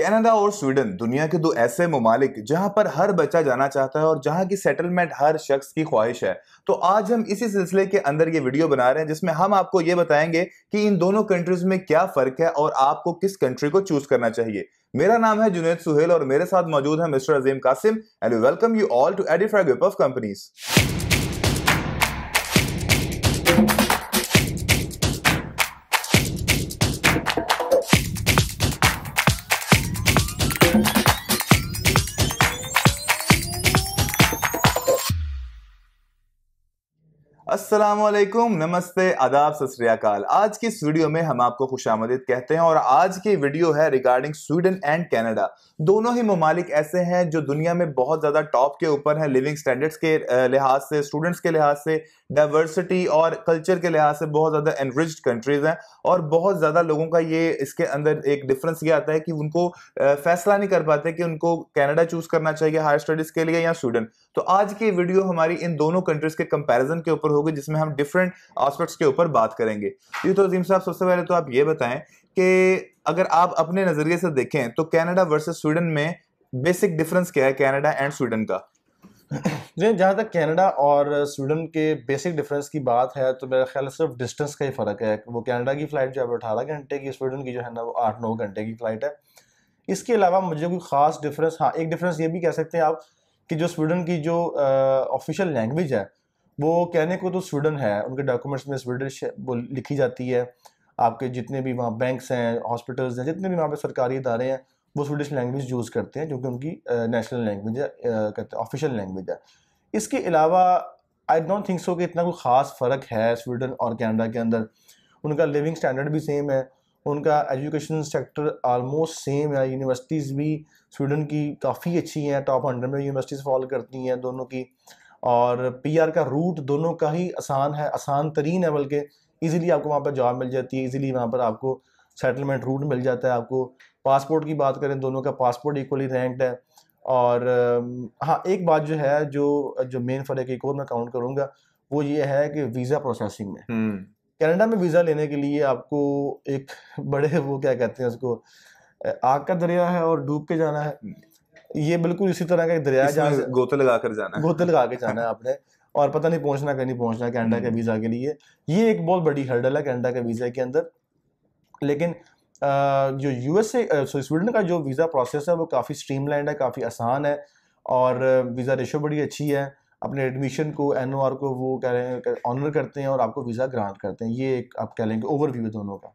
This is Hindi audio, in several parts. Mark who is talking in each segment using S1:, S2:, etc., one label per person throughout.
S1: कनाडा और स्वीडन दुनिया के दो ऐसे ममालिक जहां पर हर बच्चा जाना चाहता है और जहां की सेटलमेंट हर शख्स की ख्वाहिश है तो आज हम इसी सिलसिले के अंदर ये वीडियो बना रहे हैं जिसमें हम आपको ये बताएंगे कि इन दोनों कंट्रीज में क्या फर्क है और आपको किस कंट्री को चूज करना चाहिए मेरा नाम है जुनेद सुहेल और मेरे साथ मौजूद है mister Azeem Qasim and welcome you all to एडिफ्राग ऑफ कंपनीज वालेकुम नमस्ते आदाब सत आज की इस वीडियो में हम आपको खुश कहते हैं और आज की वीडियो है रिगार्डिंग स्वीडन एंड कनाडा दोनों ही ममालिक ऐसे हैं जो दुनिया में बहुत ज़्यादा टॉप के ऊपर हैं लिविंग स्टैंडर्ड्स के लिहाज से स्टूडेंट्स के लिहाज से डाइवर्सिटी और कल्चर के लिहाज से बहुत ज़्यादा एनरिच्ड कंट्रीज हैं और बहुत ज़्यादा लोगों का ये इसके अंदर एक डिफरेंस ये आता है कि उनको फैसला नहीं कर पाते कि उनको कैनेडा चूज़ करना चाहिए हायर स्टडीज़ के लिए या स्वीडन तो आज की वीडियो हमारी इन दोनों कंट्रीज़ के कंपेरिजन के ऊपर होगी जिसमें हम डिफरेंट आस्पेक्ट्स के ऊपर बात करेंगे यू तो अजीम साहब सबसे पहले तो आप ये बताएं कि अगर आप अपने नजरिए से देखें तो कनाडा वर्सेस स्वीडन में बेसिक डिफरेंस क्या है कनाडा एंड स्वीडन का
S2: जहाँ तक कनाडा और स्वीडन के बेसिक डिफरेंस की बात है तो मेरा ख्याल सिर्फ डिस्टेंस का ही फ़र्क है वो कनाडा की फ़्लाइट जो है वो अठारह घंटे की स्वीडन की जो है ना वो आठ नौ घंटे की फ़्लाइट है इसके अलावा मुझे कोई ख़ास डिफरेंस हाँ एक डिफरेंस ये भी कह सकते हैं आप कि जो स्वीडन की जो ऑफिशियल लैंग्वेज है वो कहने को तो स्वीडन है उनके डॉक्यूमेंट्स में स्वीडिश लिखी जाती है आपके जितने भी वहाँ बैंक्स हैं हॉस्पिटल्स हैं जितने भी वहाँ पे सरकारी इदारे हैं वो स्वीडिश लैंग्वेज यूज़ करते हैं जो कि उनकी नेशनल लैंग्वेज है कहते हैं ऑफिशियल लैंग्वेज है इसके अलावा आई डोंट थिंक सो कि इतना कोई ख़ास फ़र्क है स्वीडन और कैनेडा के अंदर उनका लिविंग स्टैंडर्ड भी सेम है उनका एजुकेशन सेक्टर आलमोस्ट सेम है यूनिवर्सिटीज़ भी स्वीडन की काफ़ी अच्छी हैं टॉप हंड्रेड में यूनिवर्सिटीज़ फॉलो करती हैं दोनों की और पीआर का रूट दोनों का ही आसान है आसान तरीन है बल्कि ईजिली आपको वहाँ पर जॉब मिल जाती है ईजिली वहाँ पर आपको सेटलमेंट रूट मिल जाता है आपको पासपोर्ट की बात करें दोनों का पासपोर्ट इक्वली रैंकड है और हाँ एक बात जो है जो जो मेन फ़र्क एक और मैं काउंट करूँगा वो ये है कि वीज़ा प्रोसेसिंग में हम्म। कनाडा में वीज़ा लेने के लिए आपको एक बड़े वो क्या कहते हैं उसको आग का दरिया है और डूब के जाना है हम्म। ये बिल्कुल इसी तरह का एक दरिया जहाँ
S1: गोते लगा कर जाना
S2: है गोते लगा के जाना है आपने और पता नहीं पहुंचना कहीं पहुंचना कैनेडा के हम्म। वीज़ा के लिए ये एक बहुत बड़ी हर्डल है कैनेडा के वीज़ा के अंदर लेकिन जो यूएसए स्वीडन का जो वीज़ा प्रोसेस है वो काफ़ी स्ट्रीमलाइंड है काफ़ी आसान है और वीज़ा रेशो बड़ी अच्छी है अपने एडमिशन को एन को वो कह रहे हैं ऑनर करते हैं और आपको वीज़ा ग्रांट करते हैं ये एक आप
S1: कह लेंगे ओवरव्यू है दोनों का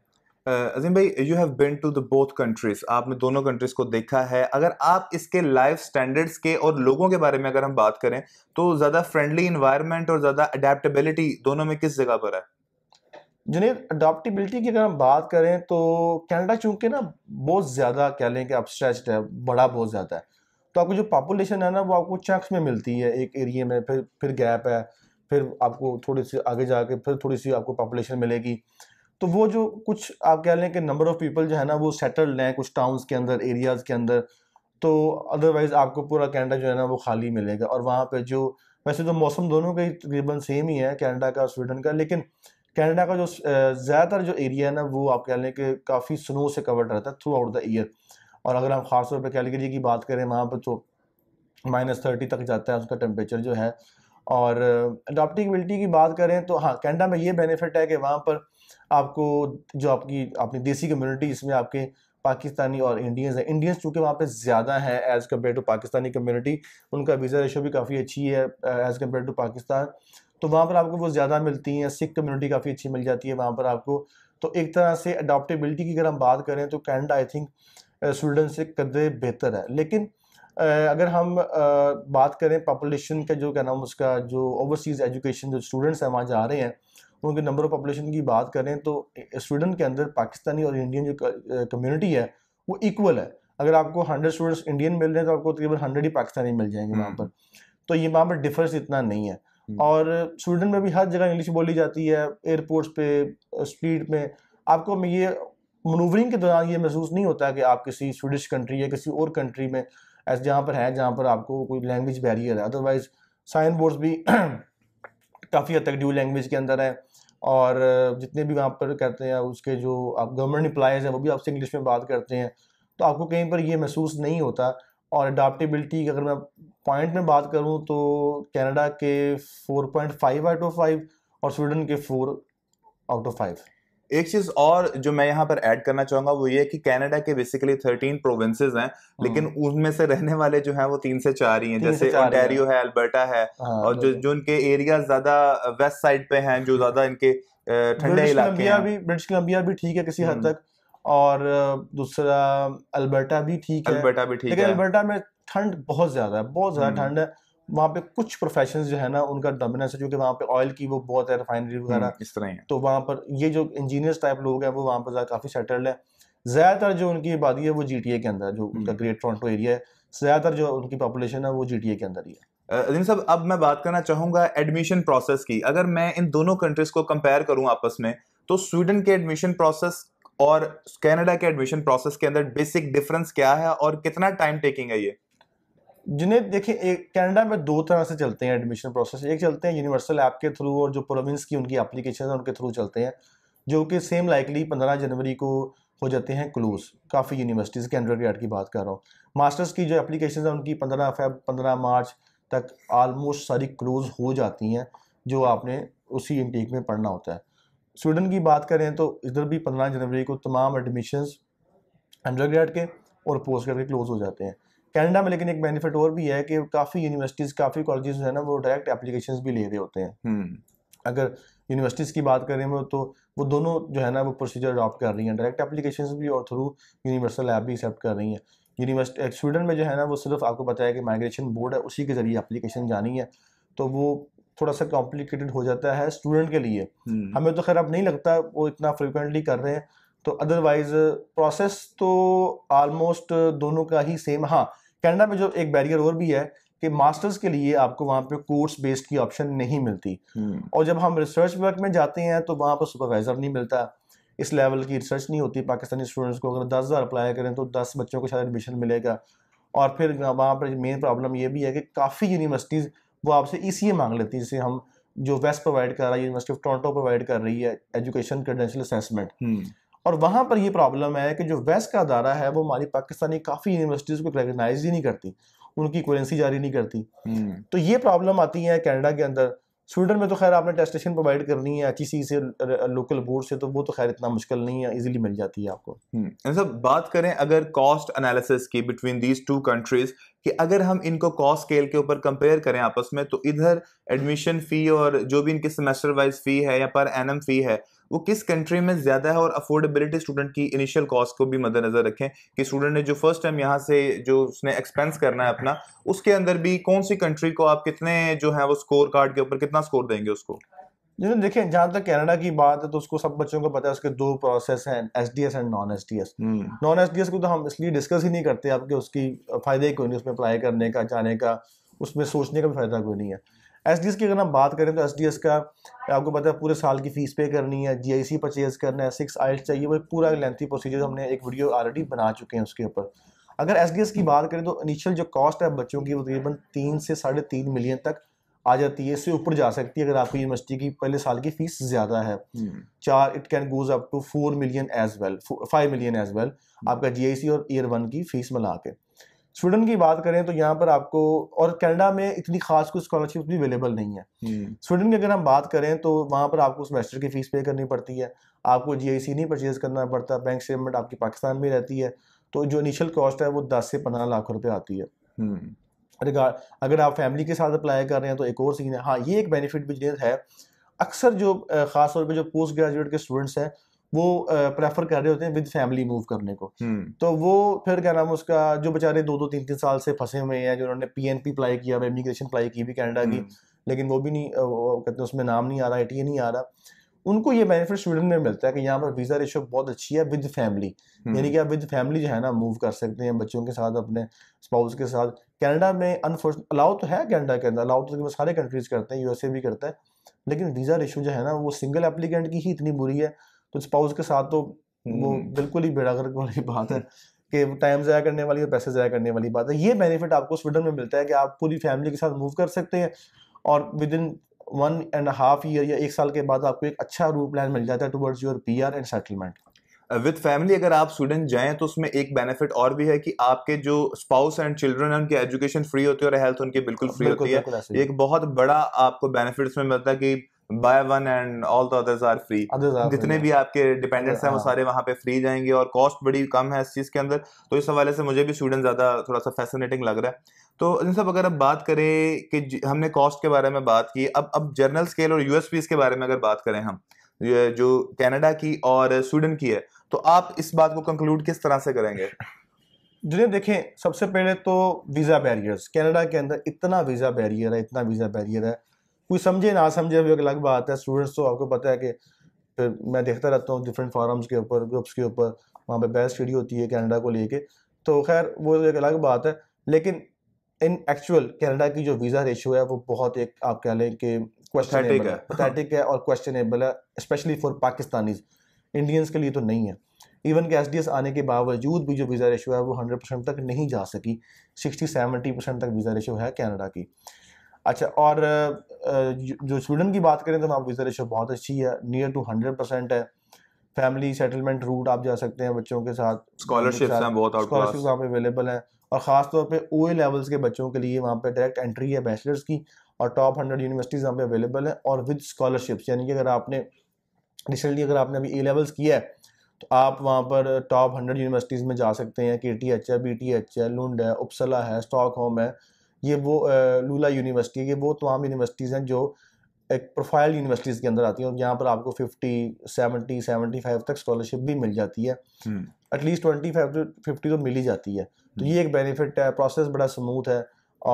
S1: अजीम भाई you have been to the both countries आपने दोनों कंट्रीज को देखा है अगर आप इसके लाइफ स्टैंडर्ड्स के और लोगों के बारे में अगर हम बात करें तो ज़्यादा फ्रेंडली इन्वायरमेंट और ज़्यादा अडेप्टेबिलिटी दोनों में किस जगह पर है जुनेद
S2: अडाप्टिबिलिटी की अगर हम बात करें तो कनाडा चूंकि ना बहुत ज़्यादा कह लें कि अपस्ट्रेस्ड है बड़ा बहुत ज़्यादा है तो आपको जो पॉपुलेशन है ना वो आपको चंक्स में मिलती है एक एरिए में फिर फिर गैप है फिर आपको थोड़ी सी आगे जाके फिर थोड़ी सी आपको पॉपुलेशन मिलेगी तो वो जो कुछ आप कह लें कि नंबर ऑफ़ पीपल जो है ना वो सेटल्ड हैं कुछ टाउन्स के अंदर एरियाज़ के अंदर तो अदरवाइज़ आपको पूरा कैनेडा जो है ना वो खाली मिलेगा और वहाँ पर जो वैसे तो मौसम दोनों का ही तकरीबन सेम ही है कैनेडा का स्वीडन का लेकिन कैनेडा का जो ज़्यादातर जो एरिया है ना वो आप कह लें कि काफ़ी स्नो से कवर्ड रहता है थ्रू आउट द ईयर और अगर हम खासतौर पर कैलगरी की बात करें वहाँ पर तो माइनस थर्टी तक जाता है उसका टेम्परेचर जो है और अडाप्टिबिलिटी की बात करें तो हाँ कैनेडा में ये बेनिफिट है कि वहाँ पर आपको जो आपकी अपनी देसी कम्यूनिटी इसमें आपके पाकिस्तानी और इंडियंस हैं इंडियंस चूँकि वहाँ पे ज़्यादा हैं as compare to Pakistani community उनका वीज़ा रेशो भी काफ़ी अच्छी है एज़ कम्पेयर टू पाकिस्तान तो वहाँ पर आपको वो ज़्यादा मिलती हैं सिख कम्युनिटी काफ़ी अच्छी मिल जाती है वहाँ पर आपको तो एक तरह से अडोप्टेबिलिटी की अगर हम बात करें तो कैनेडा आई थिंक स्वीडन से कदर बेहतर है लेकिन अगर हम बात करें पॉपुलेशन का जो क्या नाम उसका जो ओवरसीज़ एजुकेशन जो स्टूडेंट्स हैं वहाँ जा रहे हैं उनके नंबर ऑफ पॉपुलेशन की बात करें तो स्टूडेंट के अंदर पाकिस्तानी और इंडियन जो कम्युनिटी है वो इक्वल है अगर आपको हंड्रेड स्टूडेंट्स इंडियन मिल रहे हैं तो आपको तकरीबन हंड्रेड ही पाकिस्तानी मिल जाएंगे वहाँ हम्म। पर तो ये वहाँ पर डिफरेंस इतना नहीं है हम्म। और स्वीडन में भी हर जगह इंग्लिश बोली जाती है एयरपोर्ट्स पे स्पीड में आपको ये मनूवरिंग के दौरान ये महसूस नहीं होता कि आप किसी स्वीडिश कंट्री या किसी और कंट्री में ऐसे जहाँ पर है जहाँ पर आपको कोई लैंग्वेज बैरियर है अदरवाइज साइन बोर्ड्स भी काफ़ी हद तक ड्यू लैंग्वेज के अंदर है और जितने भी वहाँ पर कहते हैं उसके जो आप गवर्नमेंट इम्प्लाइज हैं वो भी आपसे इंग्लिश में बात करते हैं तो आपको कहीं पर ये महसूस नहीं होता और अडाप्टेबिलिटी की अगर मैं पॉइंट में बात करूँ तो कैनेडा के four point five out of five और स्वीडन के फोर आउट ऑफ फाइव
S1: एक चीज और जो मैं यहाँ पर ऐड करना चाहूंगा वो ये कि कनाडा के बेसिकली थर्टीन प्रोविंसेस हैं हम्म। लेकिन उनमें से रहने वाले जो हैं वो तीन से चार ही हैं जैसे ओंटारियो है अल्बर्टा है हाँ, और जो जो इनके एरिया ज्यादा वेस्ट uh, साइड पे हैं जो ज्यादा इनके uh, ठंडे इलाके हैं
S2: भी ब्रिटिश कोलंबिया भी ठीक है किसी हद हम्म। तक और uh, दूसरा अल्बर्टा भी ठीक है अल्बर्टा भी ठीक है लेकिन अल्बर्टा में ठंड बहुत ज्यादा है बहुत ज्यादा हम्म। ठंड है वहाँ पे कुछ प्रोफेशन जो है ना उनका डोमिनेंस है जो कि वहाँ पे ऑयल की वो बहुत है हम्म, रिफाइनरी वगैरह इस तरह है तो वहाँ पर ये जो इंजीनियर्स टाइप लोग हैं वो वहाँ पर काफ़ी सेटल्ड है ज़्यादातर जो उनकी आबादी है वो जी के अंदर जो
S1: उनका ग्रेट टोरंटो एरिया है ज़्यादातर जो उनकी पॉपुलेशन है वो जी के अंदर ही है दिन साहब अब मैं बात करना चाहूँगा एडमिशन प्रोसेस की अगर मैं इन दोनों कंट्रीज़ को कंपेयर करूँ आपस में तो स्वीडन के एडमिशन प्रोसेस और कनाडा के एडमिशन प्रोसेस के अंदर बेसिक डिफरेंस क्या है और कितना टाइम टेकिंग है ये
S2: जिन्हें देखिए एक कनाडा में दो तरह से चलते हैं एडमिशन प्रोसेस एक चलते हैं यूनिवर्सल ऐप के थ्रू और जो प्रोविंस की उनकी एप्लीकेशन है उनके थ्रू चलते हैं जो कि सेम लाइकली पंद्रह जनवरी को हो जाते हैं क्लोज काफ़ी यूनिवर्सिटीज़ के अंडर की बात कर रहा हूँ मास्टर्स की जो एप्लीकेशन है उनकी पंद्रह फेब पंद्रह मार्च तक आलमोस्ट सारी क्लोज हो जाती हैं जो आपने उसी इनटेक में पढ़ना होता है स्वीडन की बात करें तो इधर भी पंद्रह जनवरी को तमाम एडमिशन्स अंडर के और पोस्ट ग्रेड के क्लोज़ हो जाते हैं कनाडा में लेकिन एक बेनिफिट और भी है कि काफ़ी यूनिवर्सिटीज़ काफ़ी कॉलेजेस है ना वो डायरेक्ट एप्लीकेशन भी ले रहे होते हैं हम्म। अगर यूनिवर्सिटीज़ की बात करें वो तो वो दोनों जो है ना वो प्रोसीजर अडॉप्ट कर रही हैं डायरेक्ट एप्लीकेशन भी और थ्रू यूनिवर्सल ऐप भी एक्सेप्ट कर रही हैं यूनिवर्सिटी स्वीडन में जो है ना वो सिर्फ आपको पता है कि माइग्रेशन बोर्ड है उसी के ज़रिए एप्लीकेशन जानी है तो वो थोड़ा सा कॉम्प्लिकेटेड हो जाता है स्टूडेंट के लिए हम्म। हमें तो खैर अब नहीं लगता वो इतना फ्रिक्वेंटली कर रहे हैं तो अदरवाइज प्रोसेस तो ऑलमोस्ट दोनों का ही सेम हाँ कनाडा में जो एक बैरियर और भी है कि मास्टर्स के लिए आपको वहाँ पे कोर्स बेस्ड की ऑप्शन नहीं मिलती हम्म। और जब हम रिसर्च वर्क में जाते हैं तो वहाँ पर सुपरवाइजर नहीं मिलता इस लेवल की रिसर्च नहीं होती पाकिस्तानी स्टूडेंट्स को अगर दस हज़ार अप्लाई करें तो दस बच्चों को शायद एडमिशन मिलेगा और फिर वहाँ पर मेन प्रॉब्लम ये भी है कि काफ़ी यूनिवर्सिटीज़ वो आपसे इसी e मांग लेती है जिसे हम जो वेस्ट प्रोवाइड कर रहा है यूनिवर्सिटी ऑफ टोरंटो प्रोवाइड कर रही है एजुकेशन क्रेडेंशियल असेसमेंट और वहाँ पर ये प्रॉब्लम है कि जो वेस्ट का अदारा है वो हमारी पाकिस्तानी काफ़ी यूनिवर्सिटीज़ को रिकगनाइज ही नहीं करती उनकी करेंसी जारी नहीं करती हम्म। तो ये प्रॉब्लम आती है कैनेडा के अंदर स्वीडन में तो खैर आपने टेस्टेशन प्रोवाइड करनी है एच से लोकल बोर्ड से तो वो
S1: तो खैर इतना मुश्किल नहीं है इजीली मिल जाती है आपको हम्म। अच्छा, सब बात करें अगर कॉस्ट एनालिसिस की बिटवीन दीज टू कंट्रीज कि अगर हम इनको कॉस्ट स्केल के ऊपर कंपेयर करें आपस में तो इधर एडमिशन फ़ी और जो भी इनकी सेमेस्टर वाइज फ़ी है या पर एन फ़ी है वो किस कंट्री में ज़्यादा है और अफोर्डेबिलिटी स्टूडेंट की इनिशियल कॉस्ट को भी मद्देनजर रखें कि स्टूडेंट ने जो फर्स्ट टाइम यहाँ से जो उसने एक्सपेंस करना है अपना उसके अंदर भी कौन सी कंट्री को आप कितने जो है वो स्कोर कार्ड के ऊपर कितना स्कोर देंगे उसको
S2: जैसे देखिए जहाँ तक कनाडा की बात है तो उसको सब बच्चों को पता है उसके दो प्रोसेस हैं S D S and non S D S non S D S को तो हम इसलिए डिस्कस ही नहीं करते आपके उसकी फ़ायदे कोई नहीं उसमें अप्लाई करने का जाने का उसमें सोचने का भी फायदा कोई नहीं है एस की अगर हम बात करें तो एस का आपको पता है पूरे साल की फ़ीस पे करनी है जी आई सी परचेज़ करना है सिक्स आइल्स चाहिए वो पूरा लेंथी प्रोसीजर हमने एक वीडियो ऑलरेडी बना चुके हैं उसके ऊपर अगर एस की बात करें तो इनिशियल जो कॉस्ट है बच्चों की वो तकरीबन तीन से साढ़े तीन मिलियन तक आ जाती है इससे ऊपर जा सकती है अगर आपकी यूनिवर्सिटी की पहले साल की फीस ज़्यादा है हम्म। चार it can goes up to four million as well five million as well आपका जी और ईयर वन की फीस मिला के स्वीडन की बात करें तो यहाँ पर आपको और कनाडा में इतनी खास कोई स्कॉलरशिप भी अवेलेबल नहीं है स्वीडन की अगर हम बात करें तो वहाँ पर आपको सेमेस्टर की फीस पे करनी पड़ती है आपको सी नहीं परचेज करना पड़ता बैंक स्टेटमेंट आपकी पाकिस्तान में रहती है तो जो इनिशियल कॉस्ट है वो दस से पंद्रह लाख रुपये आती है हम्म। रिगार्ड अगर आप फैमिली के साथ अप्लाई कर रहे हैं तो एक और सीन है हाँ ये एक बेनिफिट बिजनेस है अक्सर जो खास तौर पे जो पोस्ट ग्रेजुएट के स्टूडेंट्स हैं वो प्रेफर कर रहे होते हैं विद फैमिली मूव करने को हम्म। तो वो फिर क्या नाम उसका जो बेचारे दो दो तीन तीन साल से फंसे हुए हैं जो उन्होंने पी अप्लाई किया इमिग्रेशन अप्लाई की भी कनाडा की हम्म। लेकिन वो भी नहीं कहते उसमें नाम नहीं आ रहा आई नहीं आ रहा उनको ये बेनिफिट स्वीडन में मिलता है कि यहाँ पर वीज़ा रेशो बहुत अच्छी है विद फैमिली हम्म। यानी कि आप विद फैमिली जो है ना मूव कर सकते हैं बच्चों के साथ अपने स्पाउस के साथ कनाडा में अनफॉर्चुनेट अलाउ तो है कनाडा के अंदर अलाउ तो सारे कंट्रीज़ करते हैं यूएसए भी करता है लेकिन वीज़ा रेशो जो है ना वो सिंगल एप्लीकेंट की ही इतनी बुरी है तो स्पाउस के साथ तो वो हम्म। बिल्कुल ही बेड़ा गर्क वाली बात है कि टाइम ज़ाया करने वाली और पैसे ज़ाया करने वाली बात है ये बेनिफिट आपको स्वीडन में मिलता है कि आप पूरी फैमिली के साथ मूव कर सकते हैं और within one and half year या एक साल के बाद आपको एक अच्छा रूट प्लान मिल जाता है towards your P
S1: and settlement with family अगर आप स्टूडेंट जाएं तो उसमें एक बेनिफिट और भी है कि आपके जो स्पाउस एंड चिल्ड्रन है उनकी एजुकेशन फ्री होती है और हेल्थ उनकी बिल्कुल फ्री होती है एक बहुत बड़ा आपको बेनिफिट उसमें मिलता है कि buy one and all the others are free जितने भी आपके डिपेंडेंट्स हैं वो सारे वहाँ पे फ्री जाएंगे और कॉस्ट बड़ी कम है इस चीज़ के अंदर तो इस हवाले से मुझे भी स्टूडेंट ज़्यादा थोड़ा सा फैसिनेटिंग लग रहा है तो इन सब अगर अब बात करें कि हमने कॉस्ट के बारे में बात की अब अब जर्नल स्केल और यूएसपीज के बारे में अगर बात करें हम जो कनाडा की और स्वीडन की है तो आप इस बात को कंक्लूड किस तरह से करेंगे जी देखें
S2: सबसे पहले तो वीज़ा बैरियर्स कनाडा के अंदर इतना वीज़ा बैरियर है इतना वीज़ा बैरियर है कोई समझे ना समझे अभी अलग बात है स्टूडेंट्स तो आपको पता है कि फिर मैं देखता रहता हूँ डिफरेंट फॉरम्स के ऊपर ग्रुप्स के ऊपर वहाँ पे बेस्ट स्टडी होती है कनाडा को लेके तो खैर वो एक अलग बात है लेकिन इन एक्चुअल कनाडा की जो वीज़ा रेशो है वो बहुत एक आप कह लें कि क्वेश्चनेबल है है और क्वेश्चनेबल है स्पेशली फॉर पाकिस्तानीज इंडियंस के लिए तो नहीं है इवन के एस आने के बावजूद भी जो वीज़ा रेशो है वो हंड्रेड परसेंट तक नहीं जा सकी सिक्सटी सेवेंटी परसेंट तक वीज़ा रेशो है कैनेडा की अच्छा और जो स्वीडन की बात करें तो आपकी आपको इस रेशो बहुत अच्छी है नियर टू हंड्रेड परसेंट है फैमिली सेटलमेंट रूट आप जा सकते हैं बच्चों के साथ स्कॉलरशिप हैं बहुत स्कॉलरशिप वहाँ पे अवेलेबल हैं और ख़ास तौर पे ओ लेवल्स के बच्चों के लिए वहाँ पे डायरेक्ट एंट्री है बैचलर्स की और टॉप हंड्रेड यूनिवर्सिटीज़ वहाँ पे अवेलेबल हैं और विद स्कॉलरशिप्स यानी कि अगर आपने रिसेंटली अगर आपने अभी ए लेवल्स किया है तो आप वहाँ पर टॉप हंड्रेड यूनिवर्सिटीज़ में जा सकते हैं के टी एच है बी टी एच है लुंड है उपसला है स्टॉक होम है ये वो लूला यूनिवर्सिटी है ये वो तमाम यूनिवर्सिटीज़ हैं जो एक प्रोफाइल यूनिवर्सिटीज़ के अंदर आती हैं और यहाँ पर आपको फिफ्टी सेवेंटी सेवेंटी फाइव तक स्कॉलरशिप भी मिल जाती है at least twenty five to fifty तो मिल ही जाती है तो ये एक बेनिफिट है प्रोसेस बड़ा स्मूथ है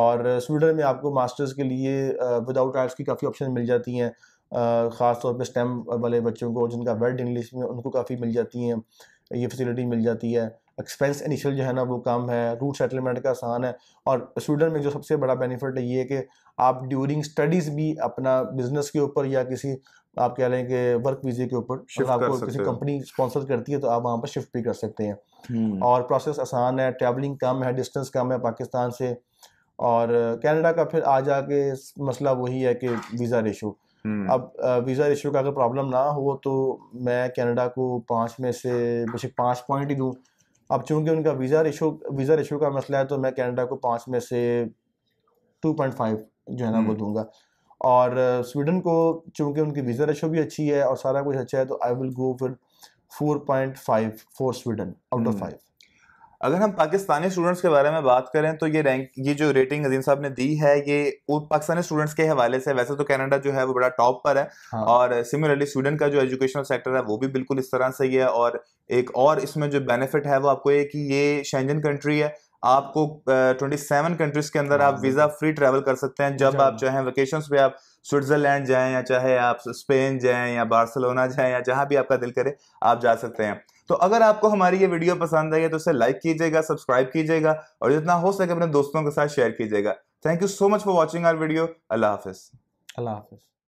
S2: और स्वीडन में आपको मास्टर्स के लिए विदाउट आर्ट्स की काफ़ी ऑप्शन मिल जाती हैं ख़ास तौर स्टेम वाले बच्चों को जिनका वेल्ड इंग्लिश में उनको काफ़ी मिल जाती हैं ये फैसिलिटी मिल जाती है एक्सपेंस इनिशियल जो है ना वो कम है रूट सेटलमेंट का आसान है और स्टूडेंट में जो सबसे बड़ा बेनिफिट है ये कि आप ड्यूरिंग स्टडीज़ भी अपना बिजनेस के ऊपर या किसी आप कह रहे हैं कि वर्क वीजे के ऊपर आपको किसी कंपनी स्पॉन्सर करती है तो आप वहाँ पर शिफ्ट भी कर सकते हैं हम्म। और प्रोसेस आसान है ट्रैवलिंग कम है डिस्टेंस कम है पाकिस्तान से और कनाडा का फिर आ जाके मसला वही है कि वीज़ा रेशो हम्म। अब वीज़ा रेशो का अगर प्रॉब्लम ना हो तो मैं कनाडा को पाँच में से बस पाँच पॉइंट ही दूँ अब चूंकि उनका वीज़ा रेशो वीज़ा रेशो का मसला है तो मैं कनाडा को पाँच में से टू पॉइंट फाइव जो है ना वो हम्म। दूंगा और स्वीडन को चूंकि उनकी वीज़ा रेशो भी अच्छी है और सारा कुछ अच्छा है तो आई विल गो फिर four point five for Sweden out of five
S1: अगर हम पाकिस्तानी स्टूडेंट्स के बारे में बात करें तो ये रैंक ये जो रेटिंग अजीम साहब ने दी है ये पाकिस्तानी स्टूडेंट्स के हवाले से वैसे तो कनाडा जो है वो बड़ा टॉप पर है हाँ। और सिमिलरली स्वीडन का जो एजुकेशनल सेक्टर है वो भी बिल्कुल इस तरह से ही है और एक और इसमें जो बेनिफिट है वो आपको ये कि ये शेंजन कंट्री है आपको ट्वेंटी सेवन कंट्रीज के अंदर हाँ, आप वीजा फ्री ट्रैवल कर सकते हैं जब आप चाहें वेकेशन पे आप स्विट्जरलैंड जाएं या चाहे आप स्पेन जाएं या बार्सिलोना जाएं या जहां भी आपका दिल करे आप जा सकते हैं तो अगर आपको हमारी ये वीडियो पसंद आई है तो इसे लाइक कीजिएगा सब्सक्राइब कीजिएगा और जितना हो सके अपने दोस्तों के साथ शेयर कीजिएगा thank you so much for watching our video अल्लाह हाफिज़
S2: अल्लाह हाफिज़